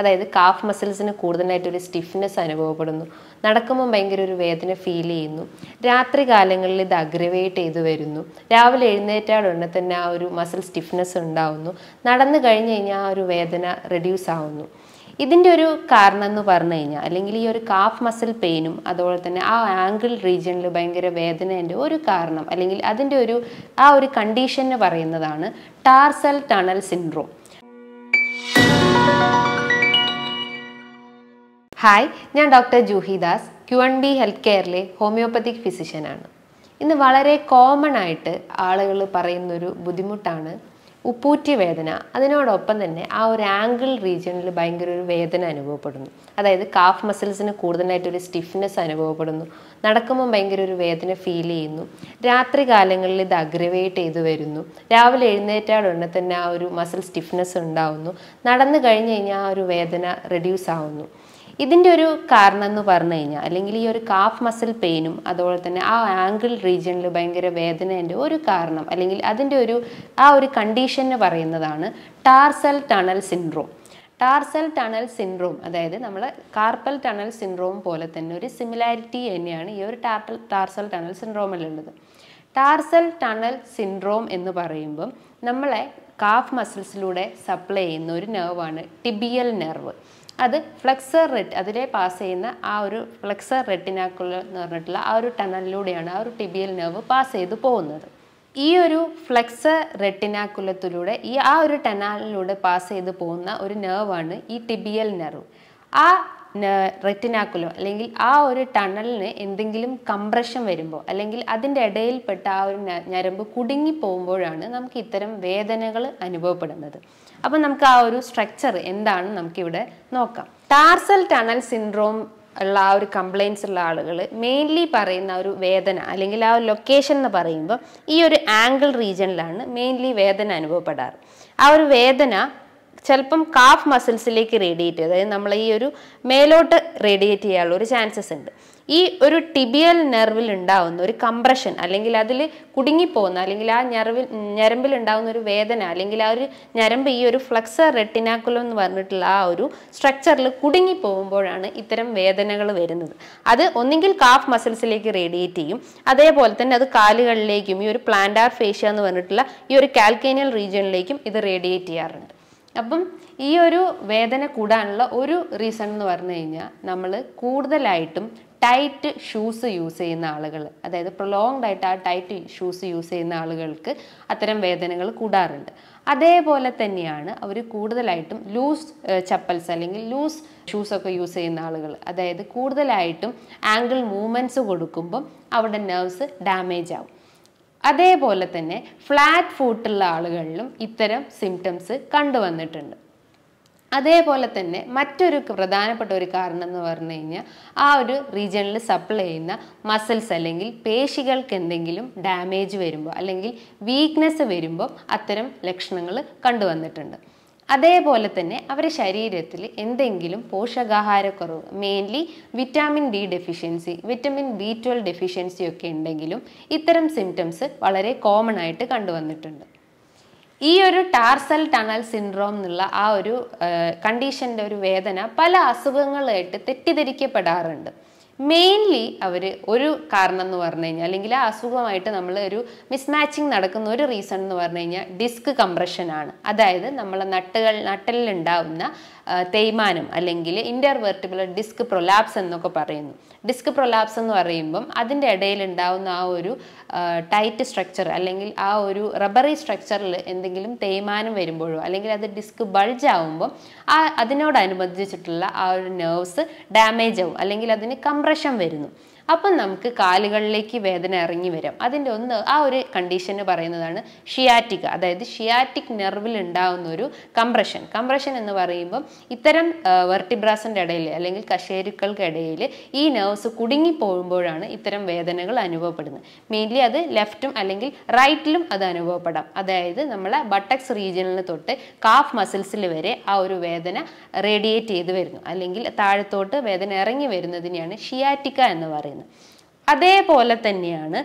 അതായത് calf മസിൽസിന് കൂടുതലായിട്ടൊരു stiffness അനുഭവപ്പെടുന്നു നടക്കുമ്പോൾ ഭയങ്കര ഒരു വേദന ഫീൽ ചെയ്യുന്നു രാത്രി കാലങ്ങളിൽ ഇത് അഗ്രവേറ്റ് ചെയ്തു വരുന്നു രാവിലെ ഉടനെ തന്നെ ആ ഒരു മസിൽ സ്റ്റിഫ്നെസ് ഉണ്ടാവുന്നു നടന്നു കഴിഞ്ഞ് കഴിഞ്ഞാൽ ആ ഒരു വേദന റെഡ്യൂസ് ആവുന്നു ഇതിൻ്റെ ഒരു കാരണം എന്ന് പറഞ്ഞു കഴിഞ്ഞാൽ അല്ലെങ്കിൽ ഈ ഒരു കാഫ് മസിൽ പെയിനും അതുപോലെ തന്നെ ആ ആംഗിൾ റീജിയനിൽ ഭയങ്കര വേദനേൻ്റെ ഒരു കാരണം അല്ലെങ്കിൽ അതിൻ്റെ ഒരു ആ ഒരു കണ്ടീഷന് പറയുന്നതാണ് ടാർസൽ ടണൽ സിൻഡ്രോം ഹായ് ഞാൻ doctor Juhidas Q N B health കെയറിലെ ഹോമിയോപ്പത്തിക് ഫിസിഷ്യനാണ് ഇന്ന് വളരെ കോമൺ ആയിട്ട് ആളുകൾ പറയുന്നൊരു ബുദ്ധിമുട്ടാണ് ഉപ്പൂറ്റി വേദന അതിനോടൊപ്പം തന്നെ ആ ഒരു ആംഗിൾ റീജിയണിൽ ഭയങ്കര ഒരു വേദന അനുഭവപ്പെടുന്നു അതായത് കാഫ് മസിൽസിന് കൂടുതലായിട്ടൊരു സ്റ്റിഫ്നെസ് അനുഭവപ്പെടുന്നു നടക്കുമ്പോൾ ഭയങ്കര ഒരു വേദന ഫീൽ ചെയ്യുന്നു രാത്രി കാലങ്ങളിൽ ഇത് അഗ്രവേറ്റ് ചെയ്തു വരുന്നു രാവിലെ എഴുന്നേറ്റാടുടനെ തന്നെ ആ ഒരു മസിൽ സ്റ്റിഫ്നെസ് ഉണ്ടാവുന്നു നടന്നു കഴിഞ്ഞ് കഴിഞ്ഞാൽ ആ ഒരു വേദന റെഡ്യൂസ് ആവുന്നു ഇതിൻ്റെ ഒരു കാരണം എന്ന് പറഞ്ഞു കഴിഞ്ഞാൽ അല്ലെങ്കിൽ ഈ ഒരു കാഫ് മസിൽ പെയിനും അതുപോലെ തന്നെ ആ ആംഗിൾ റീജിയനിൽ ഭയങ്കര വേദനേൻ്റെ ഒരു കാരണം അല്ലെങ്കിൽ അതിൻ്റെ ഒരു ആ ഒരു കണ്ടീഷന് പറയുന്നതാണ് tarsal tunnel syndrome tarsal tunnel syndrome അതായത് നമ്മൾ കാർപ്പൽ ടണൽ സിൻഡ്രോം പോലെ തന്നെ ഒരു സിമിലാരിറ്റി തന്നെയാണ് ഈ ഒരു ടാർട്ടൽ ടാർസൽ ടണൽ സിൻഡ്രോമിലുള്ളത് ടാർസൽ ടണൽ സിൻഡ്രോം എന്ന് പറയുമ്പം നമ്മളെ കാഫ് മസിൽസിലൂടെ സപ്ലൈ ചെയ്യുന്ന ഒരു നെർവാണ് ടിബിയൽ നെർവ് അത് ഫ്ലെക്സർ റെറ്റ് അതിലെ പാസ് ചെയ്യുന്ന ആ ഒരു ഫ്ലെക്സർ റെറ്റിനാക്കുള്ള എന്ന് പറഞ്ഞിട്ടുള്ള ആ ഒരു ടണലിലൂടെയാണ് ആ ഒരു ടിബിയൽ നെർവ് പാസ് ചെയ്ത് പോകുന്നത് ഈ ഒരു ഫ്ലെക്സ് റെട്ടിനാക്കുലത്തിലൂടെ ഈ ആ ഒരു ടെനാലിലൂടെ പാസ് ചെയ്ത് പോകുന്ന ഒരു നെർവാണ് ഈ ടിബിയൽ നെർവ് ആ റെറ്റിനാക്കുലം അല്ലെങ്കിൽ ആ ഒരു ടണലിന് എന്തെങ്കിലും കംപ്രഷൻ വരുമ്പോൾ അല്ലെങ്കിൽ അതിൻ്റെ ഇടയിൽപ്പെട്ട ആ ഒരു ഞരമ്പ് കുടുങ്ങി പോകുമ്പോഴാണ് നമുക്ക് ഇത്തരം വേദനകൾ അനുഭവപ്പെടുന്നത് അപ്പം നമുക്ക് ആ ഒരു സ്ട്രക്ചർ എന്താണ് നമുക്കിവിടെ നോക്കാം ടാർസൽ ടണൽ സിൻഡ്രോം ഉള്ള ആ ഒരു കംപ്ലയിൻസ് ഉള്ള ആളുകൾ മെയിൻലി പറയുന്ന ഒരു വേദന അല്ലെങ്കിൽ ആ ഒരു ലൊക്കേഷൻ എന്ന് പറയുമ്പോൾ ഈ ഒരു ആംഗിൾ റീജിയനിലാണ് മെയിൻലി വേദന അനുഭവപ്പെടാറ് ആ ഒരു വേദന ചിലപ്പം കാഫ് മസിൽസിലേക്ക് റേഡിയേറ്റ് അതായത് നമ്മൾ ഈ ഒരു മേലോട്ട് റേഡിയേറ്റ് ചെയ്യാനുള്ള ഒരു ചാൻസസ് ഉണ്ട് ഈ ഒരു ടിബിയൽ നെർവിൽ ഉണ്ടാവുന്ന ഒരു കംപ്രഷൻ അല്ലെങ്കിൽ അതിൽ കുടുങ്ങിപ്പോകുന്ന അല്ലെങ്കിൽ ആ ഞെറവിൽ ഞരമ്പിൽ ഉണ്ടാകുന്ന ഒരു വേദന അല്ലെങ്കിൽ ആ ഒരു ഞരമ്പ് ഈ ഒരു ഫ്ലക്സർ റെട്ടിനാക്കുലം എന്ന് പറഞ്ഞിട്ടുള്ള ആ ഒരു സ്ട്രക്ചറിൽ കുടുങ്ങിപ്പോകുമ്പോഴാണ് ഇത്തരം വേദനകൾ വരുന്നത് അത് ഒന്നുകിൽ കാഫ് മസിൽസിലേക്ക് റേഡിയേറ്റ് ചെയ്യും അതേപോലെ തന്നെ അത് കാലുകളിലേക്കും ഈ ഒരു പ്ലാന്റാർ ഫേഷ്യ എന്ന് പറഞ്ഞിട്ടുള്ള ഈ ഒരു കാൽക്കേനിയൽ റീജിയനിലേക്കും ഇത് റേഡിയേറ്റ് ചെയ്യാറുണ്ട് അപ്പം ഈ ഒരു വേദന കൂടാനുള്ള ഒരു റീസൺ എന്ന് പറഞ്ഞു കഴിഞ്ഞാൽ നമ്മൾ കൂടുതലായിട്ടും ടൈറ്റ് ഷൂസ് യൂസ് ചെയ്യുന്ന ആളുകൾ അതായത് പ്രൊലോങ്ഡ് ആയിട്ട് ആ ടൈറ്റ് ഷൂസ് യൂസ് ചെയ്യുന്ന ആളുകൾക്ക് അത്തരം വേദനകൾ കൂടാറുണ്ട് അതേപോലെ തന്നെയാണ് അവർ കൂടുതലായിട്ടും ലൂസ് ചപ്പൽസ് അല്ലെങ്കിൽ ലൂസ് ഷൂസൊക്കെ യൂസ് ചെയ്യുന്ന ആളുകൾ അതായത് കൂടുതലായിട്ടും ആംഗിൾ മൂവ്മെൻറ്റ്സ് കൊടുക്കുമ്പം അവിടെ നെർവ്സ് ഡാമേജ് ആവും അതേപോലെ തന്നെ ഫ്ലാറ്റ് ഫൂട്ടുള്ള ആളുകളിലും ഇത്തരം സിംറ്റംസ് കണ്ടുവന്നിട്ടുണ്ട് അതേപോലെ തന്നെ മറ്റൊരു പ്രധാനപ്പെട്ട ഒരു കാരണം എന്ന് പറഞ്ഞു കഴിഞ്ഞാൽ ആ ഒരു റീജിയണിൽ സപ്ലൈ ചെയ്യുന്ന മസിൽസ് അല്ലെങ്കിൽ പേശികൾക്ക് എന്തെങ്കിലും ഡാമേജ് വരുമ്പോൾ അല്ലെങ്കിൽ വീക്ക്നെസ് വരുമ്പോൾ അത്തരം ലക്ഷണങ്ങൾ കണ്ടുവന്നിട്ടുണ്ട് അതേപോലെ തന്നെ അവരുടെ ശരീരത്തിൽ എന്തെങ്കിലും പോഷകാഹാരക്കുറവ് mainly vitamin D deficiency vitamin B twelve deficiency ഒക്കെ ഉണ്ടെങ്കിലും ഇത്തരം സിംറ്റംസ് വളരെ കോമൺ ആയിട്ട് കണ്ടുവന്നിട്ടുണ്ട് ഈ ഒരു ടാർസൽ ടണൽ സിൻഡ്രോം എന്നുള്ള ആ ഒരു കണ്ടീഷൻ്റെ ഒരു വേദന പല അസുഖങ്ങളായിട്ട് തെറ്റിദ്ധരിക്കപ്പെടാറുണ്ട് മെയിൻലി അവർ ഒരു കാരണം എന്ന് പറഞ്ഞു കഴിഞ്ഞാൽ അല്ലെങ്കിൽ ആ അസുഖമായിട്ട് നമ്മൾ ഒരു മിസ്മാച്ചിങ് നടക്കുന്ന ഒരു റീസൺ എന്ന് പറഞ്ഞു കഴിഞ്ഞാൽ ഡിസ്ക് കംപ്രഷനാണ് അതായത് നമ്മളെ നട്ടുകൾ നട്ടലിലുണ്ടാവുന്ന തേയ്മാനം അല്ലെങ്കിൽ ഇൻ്റർവെർട്ടിബുലർ ഡിസ്ക് പ്രൊലാപ്സ് എന്നൊക്കെ പറയുന്നു ഡിസ്ക് പ്രൊലാപ്സ് എന്ന് പറയുമ്പം അതിൻ്റെ ഇടയിൽ ഉണ്ടാവുന്ന ആ ഒരു ടൈറ്റ് സ്ട്രക്ചർ അല്ലെങ്കിൽ ആ ഒരു റബ്ബറി സ്ട്രക്ചറിൽ എന്തെങ്കിലും തേയ്മാനം വരുമ്പോഴോ അല്ലെങ്കിൽ അത് ഡിസ്ക് ബൾജ് ആവുമ്പോൾ ആ അതിനോടനുബന്ധിച്ചിട്ടുള്ള ആ ഒരു നെർവ്സ് ഡാമേജ് ആവും അല്ലെങ്കിൽ അതിന് കംപ്രഷൻ വരുന്നു അപ്പം നമുക്ക് കാലുകളിലേക്ക് വേദന ഇറങ്ങി വരും അതിൻ്റെ ഒന്ന് ആ ഒരു കണ്ടീഷന് പറയുന്നതാണ് ഷിയാറ്റിക് അതായത് ഷിയാറ്റിക് നെർവിൽ ഉണ്ടാകുന്ന ഒരു കംപ്രഷൻ കംപ്രഷൻ എന്ന് പറയുമ്പം ഇത്തരം വെർട്ടിബ്രാസിൻ്റെ ഇടയിൽ അല്ലെങ്കിൽ കശേരുക്കൾക്ക് ഇടയിൽ ഈ നെർവ്സ് കുടുങ്ങി പോകുമ്പോഴാണ് ഇത്തരം വേദനകൾ അനുഭവപ്പെടുന്നത് മെയിൻലി അത് ലെഫ്റ്റും അല്ലെങ്കിൽ റൈറ്റിലും അത് അനുഭവപ്പെടാം അതായത് നമ്മളെ ബട്ടക്സ് റീജിയനിൽ തൊട്ട് കാഫ് മസിൽസിൽ വരെ ആ ഒരു വേദന റേഡിയേറ്റ് ചെയ്ത് വരുന്നു അല്ലെങ്കിൽ താഴത്തോട്ട് വേദന ഇറങ്ങി വരുന്നതിനെയാണ് ഷിയാറ്റിക്ക എന്ന് പറയുന്നത് പറയുന്നത് അതേപോലെ തന്നെയാണ്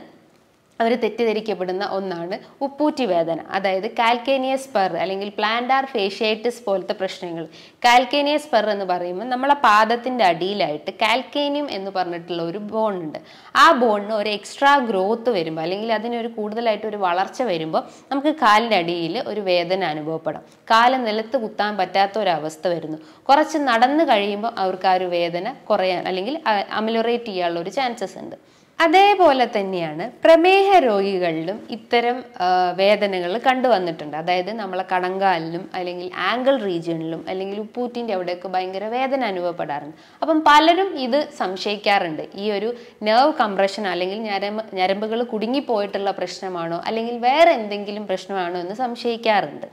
അവർ തെറ്റിദ്ധരിക്കപ്പെടുന്ന ഒന്നാണ് ഉപ്പൂറ്റി വേദന അതായത് കാൽക്കേനിയസ് പെർ അല്ലെങ്കിൽ പ്ലാന്റാർ ഫേഷ്യേറ്റിസ് പോലത്തെ പ്രശ്നങ്ങൾ കാൽക്കേനിയസ് പെർ എന്ന് പറയുമ്പോൾ നമ്മളെ പാദത്തിൻ്റെ അടിയിലായിട്ട് കാൽക്കേനിയം എന്ന് പറഞ്ഞിട്ടുള്ള ഒരു ബോൺ ഉണ്ട് ആ ബോണിന് ഒരു എക്സ്ട്രാ ഗ്രോത്ത് വരുമ്പോൾ അല്ലെങ്കിൽ അതിനൊരു കൂടുതലായിട്ട് ഒരു വളർച്ച വരുമ്പോൾ നമുക്ക് കാലിൻ്റെ അടിയിൽ ഒരു വേദന അനുഭവപ്പെടാം കാല് നിലത്ത് കുത്താൻ പറ്റാത്ത ഒരവസ്ഥ വരുന്നു കുറച്ച് നടന്നു കഴിയുമ്പോൾ അവർക്ക് ആ ഒരു വേദന കുറയാൻ അല്ലെങ്കിൽ അമിലറേറ്റ് ചെയ്യാനുള്ള ഒരു ചാൻസസ് ഉണ്ട് അതേപോലെ തന്നെയാണ് പ്രമേഹ രോഗികളിലും ഇത്തരം വേദനകൾ കണ്ടുവന്നിട്ടുണ്ട് അതായത് നമ്മളെ കടങ്കാലിലും അല്ലെങ്കിൽ ആംഗിൾ റീജിയണിലും അല്ലെങ്കിൽ ഉപ്പൂറ്റിൻ്റെ അവിടെയൊക്കെ ഭയങ്കര വേദന അനുഭവപ്പെടാറുണ്ട് അപ്പം പലരും ഇത് സംശയിക്കാറുണ്ട് ഈ ഒരു നെർവ് കംപ്രഷൻ അല്ലെങ്കിൽ ഞരമ്പ് ഞരമ്പുകൾ കുടുങ്ങിപ്പോയിട്ടുള്ള പ്രശ്നമാണോ അല്ലെങ്കിൽ വേറെ എന്തെങ്കിലും പ്രശ്നമാണോ എന്ന് സംശയിക്കാറുണ്ട്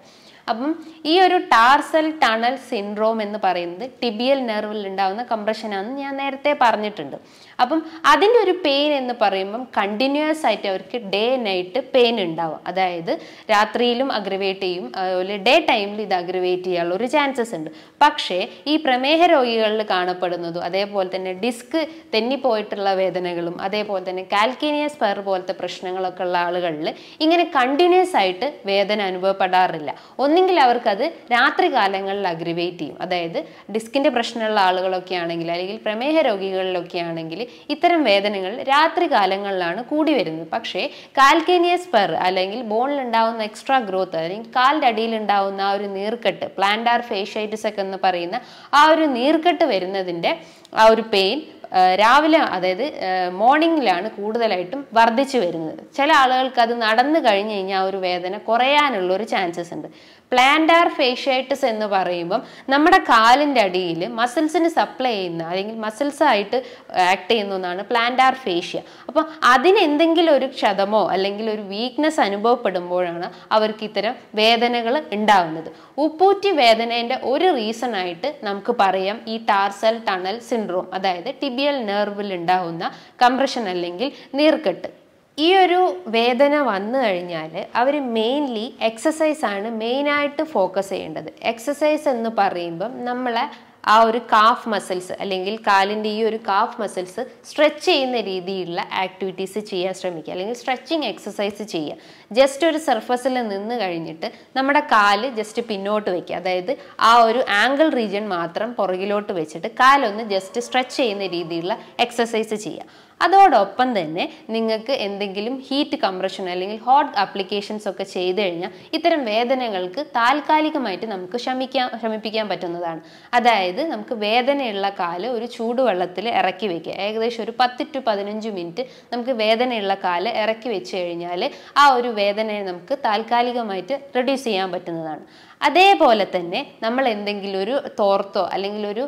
അപ്പം ഈ ഒരു ടാർസൽ ടണൽ സിൻഡ്രോം എന്ന് പറയുന്നത് ടിബിയൽ നെർവിൽ ഉണ്ടാകുന്ന കംപ്രഷനാണെന്ന് ഞാൻ നേരത്തെ പറഞ്ഞിട്ടുണ്ട് അപ്പം അതിൻ്റെ ഒരു പെയിൻ എന്ന് പറയുമ്പം കണ്ടിന്യൂസ് ആയിട്ട് അവർക്ക് ഡേ നൈറ്റ് പെയിൻ ഉണ്ടാവും അതായത് രാത്രിയിലും അഗ്രവേറ്റ് ചെയ്യും അതുപോലെ ഡേ ടൈമിൽ ഇത് അഗ്രവേറ്റ് ചെയ്യാനുള്ള ഒരു ചാൻസസ് ഉണ്ട് പക്ഷേ ഈ പ്രമേഹ രോഗികളിൽ കാണപ്പെടുന്നതും അതേപോലെ തന്നെ ഡിസ്ക് തെന്നിപ്പോയിട്ടുള്ള വേദനകളും അതേപോലെ തന്നെ കാൽക്കേനിയസ് പെർ പോലത്തെ പ്രശ്നങ്ങളൊക്കെ ഉള്ള ആളുകളിൽ ഇങ്ങനെ കണ്ടിന്യൂസ് ആയിട്ട് വേദന അനുഭവപ്പെടാറില്ല ഒന്ന് ഒന്നെങ്കിൽ അവർക്കത് രാത്രി കാലങ്ങളിൽ അഗ്രിവേറ്റ് ചെയ്യും അതായത് ഡിസ്കിൻ്റെ പ്രശ്നമുള്ള ആളുകളൊക്കെ ആണെങ്കിൽ അല്ലെങ്കിൽ പ്രമേഹ രോഗികളിലൊക്കെ ആണെങ്കിൽ ഇത്തരം വേദനകൾ രാത്രി കാലങ്ങളിലാണ് കൂടി വരുന്നത് പക്ഷേ കാൽക്കേനിയ സ്പർ അല്ലെങ്കിൽ ബോണിൽ എക്സ്ട്രാ ഗ്രോത്ത് അല്ലെങ്കിൽ കാലിൻ്റെ അടിയിൽ ഉണ്ടാവുന്ന ആ ഒരു നീർക്കെട്ട് പ്ലാന്റാർ ഫേഷ്യൈറ്റിസ് ഒക്കെ എന്ന് പറയുന്ന ആ ഒരു നീർക്കെട്ട് വരുന്നതിൻ്റെ ആ ഒരു പെയിൻ രാവിലെ അതായത് മോർണിംഗിലാണ് കൂടുതലായിട്ടും വർദ്ധിച്ചു വരുന്നത് ചില ആളുകൾക്ക് അത് നടന്നു കഴിഞ്ഞ് കഴിഞ്ഞാൽ ആ ഒരു വേദന കുറയാനുള്ള ഒരു ചാൻസസ് ഉണ്ട് പ്ലാന്റാർ ഫേഷ്യൈറ്റിസ് എന്ന് പറയുമ്പം നമ്മുടെ കാലിൻ്റെ അടിയിൽ മസിൽസിന് സപ്ലൈ ചെയ്യുന്ന അല്ലെങ്കിൽ മസിൽസായിട്ട് ആയിട്ട് ആക്ട് ചെയ്യുന്ന ഒന്നാണ് പ്ലാന്റാർ ഫേഷ്യ അപ്പോൾ അതിന് എന്തെങ്കിലും ഒരു ക്ഷതമോ അല്ലെങ്കിൽ ഒരു വീക്ക്നെസ് അനുഭവപ്പെടുമ്പോഴാണ് അവർക്ക് ഇത്തരം വേദനകൾ ഉണ്ടാകുന്നത് ഉപ്പൂറ്റി വേദനേൻ്റെ ഒരു റീസൺ ആയിട്ട് നമുക്ക് പറയാം ഈ ടാർസൽ ടണൽ സിൻഡ്രോം അതായത് ടിബിയൽ നെർവിൽ ഉണ്ടാകുന്ന കംപ്രഷൻ അല്ലെങ്കിൽ നീർക്കെട്ട് ഈ ഒരു വേദന വന്നു കഴിഞ്ഞാൽ അവർ മെയിൻലി എക്സസൈസ് ആണ് മെയിനായിട്ട് ഫോക്കസ് ചെയ്യേണ്ടത് എക്സസൈസ് എന്ന് പറയുമ്പം നമ്മളെ ആ ഒരു കാഫ് മസിൽസ് അല്ലെങ്കിൽ കാലിൻ്റെ ഈ ഒരു കാഫ് മസിൽസ് സ്ട്രെച്ച് ചെയ്യുന്ന രീതിയിലുള്ള ആക്ടിവിറ്റീസ് ചെയ്യാൻ ശ്രമിക്കുക അല്ലെങ്കിൽ സ്ട്രെച്ചിങ് എക്സസൈസ് ചെയ്യുക ജസ്റ്റ് ഒരു സർഫസിൽ നിന്ന് കഴിഞ്ഞിട്ട് നമ്മുടെ കാല് ജസ്റ്റ് പിന്നോട്ട് വയ്ക്കുക അതായത് ആ ഒരു ആംഗിൾ റീജിയൻ മാത്രം പുറകിലോട്ട് വെച്ചിട്ട് കാലൊന്ന് ജസ്റ്റ് സ്ട്രെച്ച് ചെയ്യുന്ന രീതിയിലുള്ള എക്സസൈസ് ചെയ്യുക അതോടൊപ്പം തന്നെ നിങ്ങൾക്ക് എന്തെങ്കിലും ഹീറ്റ് കംപ്രഷൻ അല്ലെങ്കിൽ ഹോട്ട് ആപ്ലിക്കേഷൻസ് ഒക്കെ ചെയ്തു കഴിഞ്ഞാൽ ഇത്തരം വേദനകൾക്ക് താൽക്കാലികമായിട്ട് നമുക്ക് ശമിക്കാൻ ശമിപ്പിക്കാൻ പറ്റുന്നതാണ് അതായത് നമുക്ക് വേദനയുള്ള കാല് ഒരു ചൂടുവെള്ളത്തിൽ ഇറക്കി വെക്കുക ഏകദേശം ഒരു പത്ത് ടു പതിനഞ്ച് മിനിറ്റ് നമുക്ക് വേദനയുള്ള കാല് ഇറക്കി വെച്ച് കഴിഞ്ഞാൽ ആ ഒരു വേദനയെ നമുക്ക് താൽക്കാലികമായിട്ട് റെഡ്യൂസ് ചെയ്യാൻ പറ്റുന്നതാണ് അതേപോലെ തന്നെ നമ്മൾ എന്തെങ്കിലും ഒരു തോർത്തോ അല്ലെങ്കിൽ ഒരു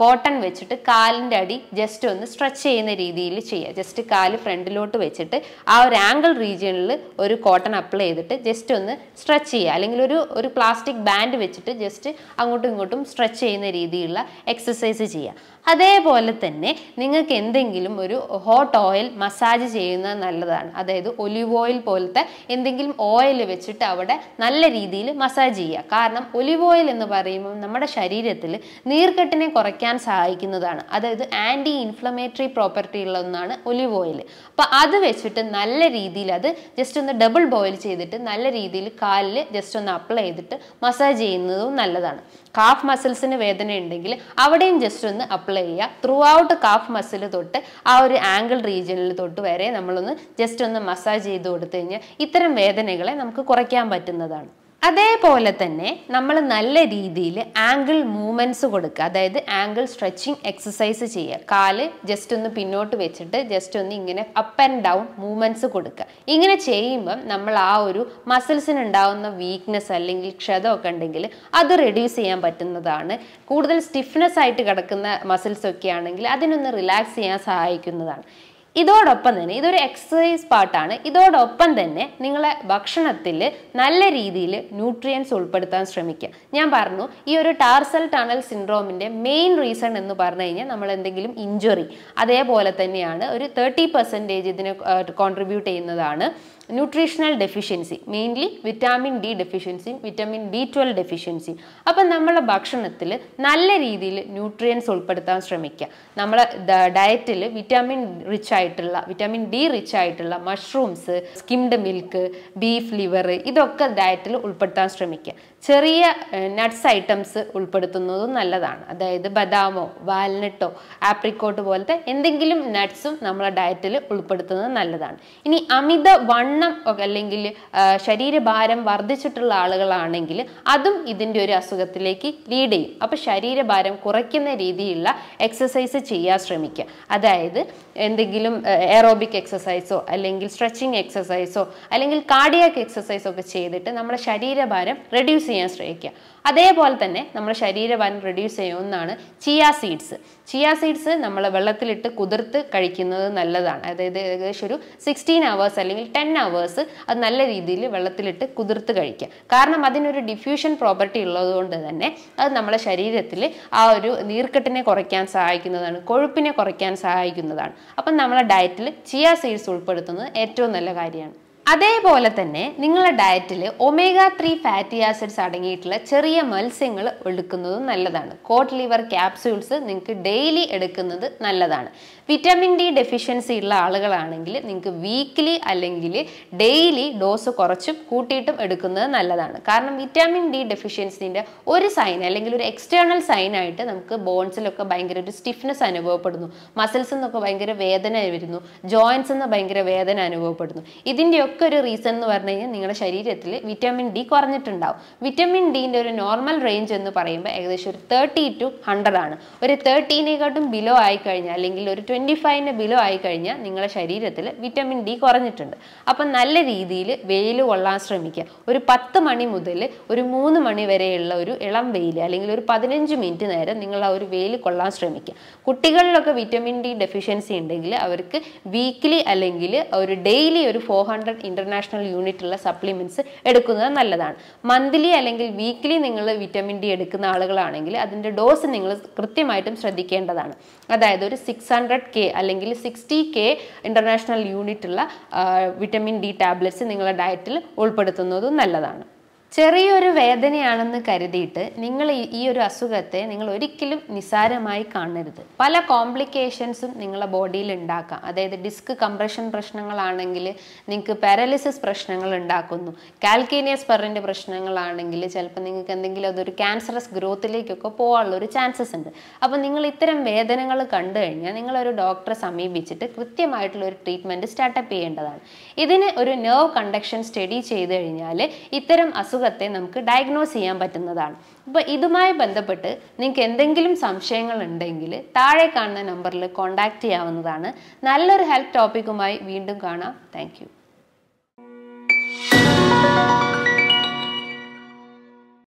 കോട്ടൺ വെച്ചിട്ട് കാലിൻ്റെ അടി ജസ്റ്റ് ഒന്ന് സ്ട്രെച്ച് ചെയ്യുന്ന രീതിയിൽ ചെയ്യുക ജസ്റ്റ് കാല് ഫ്രണ്ടിലോട്ട് വെച്ചിട്ട് ആ ഒരു ആംഗിൾ റീജിയണിൽ ഒരു കോട്ടൺ അപ്ലൈ ചെയ്തിട്ട് ജസ്റ്റ് ഒന്ന് സ്ട്രെച്ച് ചെയ്യുക അല്ലെങ്കിൽ ഒരു ഒരു പ്ലാസ്റ്റിക് ബാൻഡ് വെച്ചിട്ട് ജസ്റ്റ് അങ്ങോട്ടും ഇങ്ങോട്ടും സ്ട്രെച്ച് ചെയ്യുന്ന രീതിയിലുള്ള എക്സസൈസ് ചെയ്യുക അതേപോലെ തന്നെ നിങ്ങൾക്ക് എന്തെങ്കിലും ഒരു ഹോട്ട് ഓയിൽ മസാജ് ചെയ്യുന്നത് നല്ലതാണ് അതായത് ഒലിവ് ഓയിൽ പോലത്തെ എന്തെങ്കിലും ഓയിൽ വെച്ചിട്ട് അവിടെ നല്ല രീതിയിൽ മസാജ് ചെയ്യുക കാരണം ഒലിവ് ഓയിൽ എന്ന് പറയുമ്പോൾ നമ്മുടെ ശരീരത്തിൽ നീർക്കെട്ടിനെ കുറയ്ക്കാൻ സഹായിക്കുന്നതാണ് അതായത് ആൻറ്റി ഇൻഫ്ലമേറ്ററി പ്രോപ്പർട്ടി ഉള്ള ഒന്നാണ് ഒലിവ് ഓയിൽ അപ്പോൾ അത് വെച്ചിട്ട് നല്ല രീതിയിൽ അത് ജസ്റ്റ് ഒന്ന് ഡബിൾ ബോയിൽ ചെയ്തിട്ട് നല്ല രീതിയിൽ കാലിൽ ജസ്റ്റ് ഒന്ന് അപ്ലൈ ചെയ്തിട്ട് മസാജ് ചെയ്യുന്നതും നല്ലതാണ് കാഫ് മസിൽസിന് വേദന ഉണ്ടെങ്കിൽ അവിടെയും ജസ്റ്റ് ഒന്ന് അപ്ലൈ ചെയ്യുക ത്രൂ ഔട്ട് കാഫ് മസിൽ തൊട്ട് ആ ഒരു ആംഗിൾ റീജിയനിൽ തൊട്ട് വരെ നമ്മളൊന്ന് ജസ്റ്റ് ഒന്ന് മസാജ് ചെയ്ത് കൊടുത്തു കഴിഞ്ഞാൽ ഇത്തരം വേദനകളെ നമുക്ക് കുറയ്ക്കാൻ പറ്റുന്നതാണ് അതേപോലെ തന്നെ നമ്മൾ നല്ല രീതിയിൽ ആംഗിൾ മൂവ്മെൻറ്റ്സ് കൊടുക്കുക അതായത് ആംഗിൾ സ്ട്രെച്ചിങ് എക്സസൈസ് ചെയ്യുക കാല് ജസ്റ്റ് ഒന്ന് പിന്നോട്ട് വെച്ചിട്ട് ജസ്റ്റ് ഒന്ന് ഇങ്ങനെ അപ്പ് ആൻഡ് ഡൗൺ മൂവ്മെൻറ്റ്സ് കൊടുക്കുക ഇങ്ങനെ ചെയ്യുമ്പം നമ്മൾ ആ ഒരു മസിൽസിന് ഉണ്ടാകുന്ന വീക്ക്നെസ് അല്ലെങ്കിൽ ക്ഷതമൊക്കെ ഉണ്ടെങ്കിൽ അത് റെഡ്യൂസ് ചെയ്യാൻ പറ്റുന്നതാണ് കൂടുതൽ സ്റ്റിഫ്നെസ് ആയിട്ട് കിടക്കുന്ന ഒക്കെ ആണെങ്കിൽ അതിനൊന്ന് റിലാക്സ് ചെയ്യാൻ സഹായിക്കുന്നതാണ് ഇതോടൊപ്പം തന്നെ ഇതൊരു എക്സസൈസ് പാട്ടാണ് ഇതോടൊപ്പം തന്നെ നിങ്ങളെ ഭക്ഷണത്തിൽ നല്ല രീതിയിൽ ന്യൂട്രിയൻസ് ഉൾപ്പെടുത്താൻ ശ്രമിക്കുക ഞാൻ പറഞ്ഞു ഈ ഒരു ടാർസൽ ടണൽ സിൻഡ്രോമിൻ്റെ മെയിൻ റീസൺ എന്ന് പറഞ്ഞു കഴിഞ്ഞാൽ നമ്മൾ എന്തെങ്കിലും ഇഞ്ചുറി അതേപോലെ തന്നെയാണ് ഒരു തേർട്ടി പെർസെൻറ്റേജ് ഇതിന് കോൺട്രിബ്യൂട്ട് ചെയ്യുന്നതാണ് nutritional deficiency mainly vitamin D deficiency vitamin B twelve deficiency അപ്പം നമ്മളെ ഭക്ഷണത്തിൽ നല്ല രീതിയിൽ ന്യൂട്രിയൻസ് ഉൾപ്പെടുത്താൻ ശ്രമിക്കുക നമ്മളെ ഡയറ്റിൽ വിറ്റാമിൻ റിച്ച് ആയിട്ടുള്ള വിറ്റാമിൻ ഡി റിച്ച് ആയിട്ടുള്ള mushrooms skimmed milk beef liver ഇതൊക്കെ ഡയറ്റിൽ ഉൾപ്പെടുത്താൻ ശ്രമിക്കുക ചെറിയ നട്ട്സ് ഐറ്റംസ് ഉൾപ്പെടുത്തുന്നതും നല്ലതാണ് അതായത് ബദാമോ വാൽനട്ടോ ആപ്രിക്കോട്ട് പോലത്തെ എന്തെങ്കിലും നട്ട്സും നമ്മളെ ഡയറ്റിൽ ഉൾപ്പെടുത്തുന്നത് നല്ലതാണ് ഇനി അമിത വണ്ണം അല്ലെങ്കിൽ ശരീരഭാരം വർദ്ധിച്ചിട്ടുള്ള ആളുകളാണെങ്കിൽ അതും ഇതിൻ്റെ ഒരു അസുഖത്തിലേക്ക് ലീഡ് ചെയ്യും അപ്പോൾ ശരീരഭാരം കുറയ്ക്കുന്ന രീതിയിലുള്ള എക്സസൈസ് ചെയ്യാൻ ശ്രമിക്കുക അതായത് എന്തെങ്കിലും എറോബിക് എക്സസൈസോ അല്ലെങ്കിൽ സ്ട്രെച്ചിങ് എക്സസൈസോ അല്ലെങ്കിൽ കാർഡിയാക് എക്സസൈസോ ഒക്കെ ചെയ്തിട്ട് നമ്മുടെ ശരീരഭാരം റെഡ്യൂസ് ചെയ്യാൻ ശ്രമിക്കുക അതേപോലെ തന്നെ നമ്മുടെ ശരീരഭാരം റെഡ്യൂസ് ചെയ്യുന്ന ഒന്നാണ് ചിയ സീഡ്സ് ചിയ സീഡ്സ് നമ്മൾ വെള്ളത്തിലിട്ട് കുതിർത്ത് കഴിക്കുന്നത് നല്ലതാണ് അതായത് ഏകദേശം ഒരു സിക്സ്റ്റീൻ അവേഴ്സ് അല്ലെങ്കിൽ ടെൻ അവേഴ്സ് അത് നല്ല രീതിയിൽ വെള്ളത്തിലിട്ട് കുതിർത്ത് കഴിക്കുക കാരണം അതിനൊരു ഡിഫ്യൂഷൻ പ്രോപ്പർട്ടി ഉള്ളതുകൊണ്ട് തന്നെ അത് നമ്മുടെ ശരീരത്തിൽ ആ ഒരു നീർക്കെട്ടിനെ കുറയ്ക്കാൻ സഹായിക്കുന്നതാണ് കൊഴുപ്പിനെ കുറയ്ക്കാൻ സഹായിക്കുന്നതാണ് അപ്പം നമ്മുടെ ഡയറ്റിൽ ചിയ സീഡ്സ് ഉൾപ്പെടുത്തുന്നത് ഏറ്റവും നല്ല കാര്യമാണ് അതേപോലെ തന്നെ നിങ്ങളുടെ ഡയറ്റിൽ ഒമേഗ ത്രീ ഫാറ്റി ആസിഡ്സ് അടങ്ങിയിട്ടുള്ള ചെറിയ മത്സ്യങ്ങൾ എടുക്കുന്നതും നല്ലതാണ് കോട്ട് ലിവർ ക്യാപ്സ്യൂൾസ് നിങ്ങൾക്ക് ഡെയിലി എടുക്കുന്നത് നല്ലതാണ് വിറ്റാമിൻ ഡി ഡെഫിഷ്യൻസി ഉള്ള ആളുകളാണെങ്കിൽ നിങ്ങൾക്ക് വീക്ക്ലി അല്ലെങ്കിൽ ഡെയിലി ഡോസ് കുറച്ചും കൂട്ടിയിട്ടും എടുക്കുന്നത് നല്ലതാണ് കാരണം വിറ്റാമിൻ ഡി ഡെഫിഷ്യൻസിൻ്റെ ഒരു സൈൻ അല്ലെങ്കിൽ ഒരു എക്സ്റ്റേണൽ സൈനായിട്ട് നമുക്ക് ബോൺസിലൊക്കെ ഭയങ്കര ഒരു സ്റ്റിഫ്നെസ് അനുഭവപ്പെടുന്നു മസിൽസ് എന്നൊക്കെ ഭയങ്കര വേദന വരുന്നു ജോയിൻസ് എന്ന് ഭയങ്കര വേദന അനുഭവപ്പെടുന്നു ഇതിൻ്റെയൊക്കെ ഒരു റീസൺ എന്ന് പറഞ്ഞു കഴിഞ്ഞാൽ നിങ്ങളുടെ ശരീരത്തിൽ വിറ്റാമിൻ ഡി കുറഞ്ഞിട്ടുണ്ടാവും വിറ്റാമിൻ ഡീൻ്റെ ഒരു നോർമൽ റേഞ്ച് എന്ന് പറയുമ്പോൾ ഏകദേശം ഒരു തേർട്ടി ടു ഹൺഡ്രഡ് ആണ് ഒരു തേർട്ടീനെക്കാട്ടും ബിലോ ആയി കഴിഞ്ഞാൽ അല്ലെങ്കിൽ ഒരു ട്വൻറ്റി ഫൈവിന് ബിലോ ആയി കഴിഞ്ഞാൽ നിങ്ങളുടെ ശരീരത്തിൽ വിറ്റാമിൻ ഡി കുറഞ്ഞിട്ടുണ്ട് അപ്പം നല്ല രീതിയിൽ വെയിൽ കൊള്ളാൻ ശ്രമിക്കുക ഒരു പത്ത് മണി മുതൽ ഒരു മൂന്ന് മണി വരെയുള്ള ഒരു ഇളം വെയിൽ അല്ലെങ്കിൽ ഒരു പതിനഞ്ച് മിനിറ്റ് നേരം നിങ്ങൾ ആ ഒരു വെയിൽ കൊള്ളാൻ ശ്രമിക്കുക കുട്ടികളിലൊക്കെ വിറ്റാമിൻ ഡി ഡെഫിഷ്യൻസി ഉണ്ടെങ്കിൽ അവർക്ക് വീക്ക്ലി അല്ലെങ്കിൽ ഒരു ഡെയിലി ഒരു ഫോർ ഹൺഡ്രഡ് ഇന്റർനാഷണൽ യൂണിറ്റുള്ള സപ്ലിമെന്റ്സ് എടുക്കുന്നത് നല്ലതാണ് മന്ത്ലി അല്ലെങ്കിൽ വീക്ക്ലി നിങ്ങൾ വിറ്റമിൻ ഡി എടുക്കുന്ന ആളുകളാണെങ്കിൽ അതിൻ്റെ ഡോസ് നിങ്ങൾ കൃത്യമായിട്ടും ശ്രദ്ധിക്കേണ്ടതാണ് അതായത് ഒരു സിക്സ് ഹൺഡ്രഡ് കെ അല്ലെങ്കിൽ സിക്സ്റ്റി കെ ഇന്റർനാഷണൽ യൂണിറ്റുള്ള വിറ്റമിൻ ഡി ടാബ്ലറ്റ്സ് നിങ്ങളുടെ ഡയറ്റിൽ ഉൾപ്പെടുത്തുന്നതും നല്ലതാണ് ചെറിയൊരു വേദനയാണെന്ന് കരുതിയിട്ട് നിങ്ങൾ ഈ ഒരു അസുഖത്തെ നിങ്ങൾ ഒരിക്കലും നിസാരമായി കാണരുത് പല കോംപ്ലിക്കേഷൻസും നിങ്ങളെ ബോഡിയിൽ ഉണ്ടാക്കാം അതായത് ഡിസ്ക് കംപ്രഷൻ പ്രശ്നങ്ങളാണെങ്കിൽ നിങ്ങൾക്ക് പാരലിസിസ് പ്രശ്നങ്ങൾ ഉണ്ടാക്കുന്നു കാൽക്കീനിയസ് പെറിൻ്റെ പ്രശ്നങ്ങളാണെങ്കിൽ ചിലപ്പോൾ നിങ്ങൾക്ക് എന്തെങ്കിലും അതൊരു ക്യാൻസറസ് ഗ്രോത്തിലേക്കൊക്കെ പോകാനുള്ള ഒരു ചാൻസസ് ഉണ്ട് അപ്പോൾ നിങ്ങൾ ഇത്തരം വേദനകൾ കണ്ടു കഴിഞ്ഞാൽ നിങ്ങളൊരു ഡോക്ടറെ സമീപിച്ചിട്ട് കൃത്യമായിട്ടുള്ള ഒരു ട്രീറ്റ്മെൻറ്റ് സ്റ്റാർട്ടപ്പ് ചെയ്യേണ്ടതാണ് ഇതിന് ഒരു നെർവ് കണ്ടക്ഷൻ സ്റ്റഡി ചെയ്ത് കഴിഞ്ഞാൽ ഇത്തരം അസുഖം അസുഖത്തെ നമുക്ക് ഡയഗ്നോസ് ചെയ്യാൻ പറ്റുന്നതാണ് അപ്പോൾ ഇതുമായി ബന്ധപ്പെട്ട് നിങ്ങൾക്ക് എന്തെങ്കിലും സംശയങ്ങൾ ഉണ്ടെങ്കിൽ താഴെ കാണുന്ന നമ്പറിൽ കോൺടാക്റ്റ് ചെയ്യാവുന്നതാണ് നല്ലൊരു ഹെൽപ് ടോപ്പിക്കുമായി വീണ്ടും കാണാം താങ്ക് യു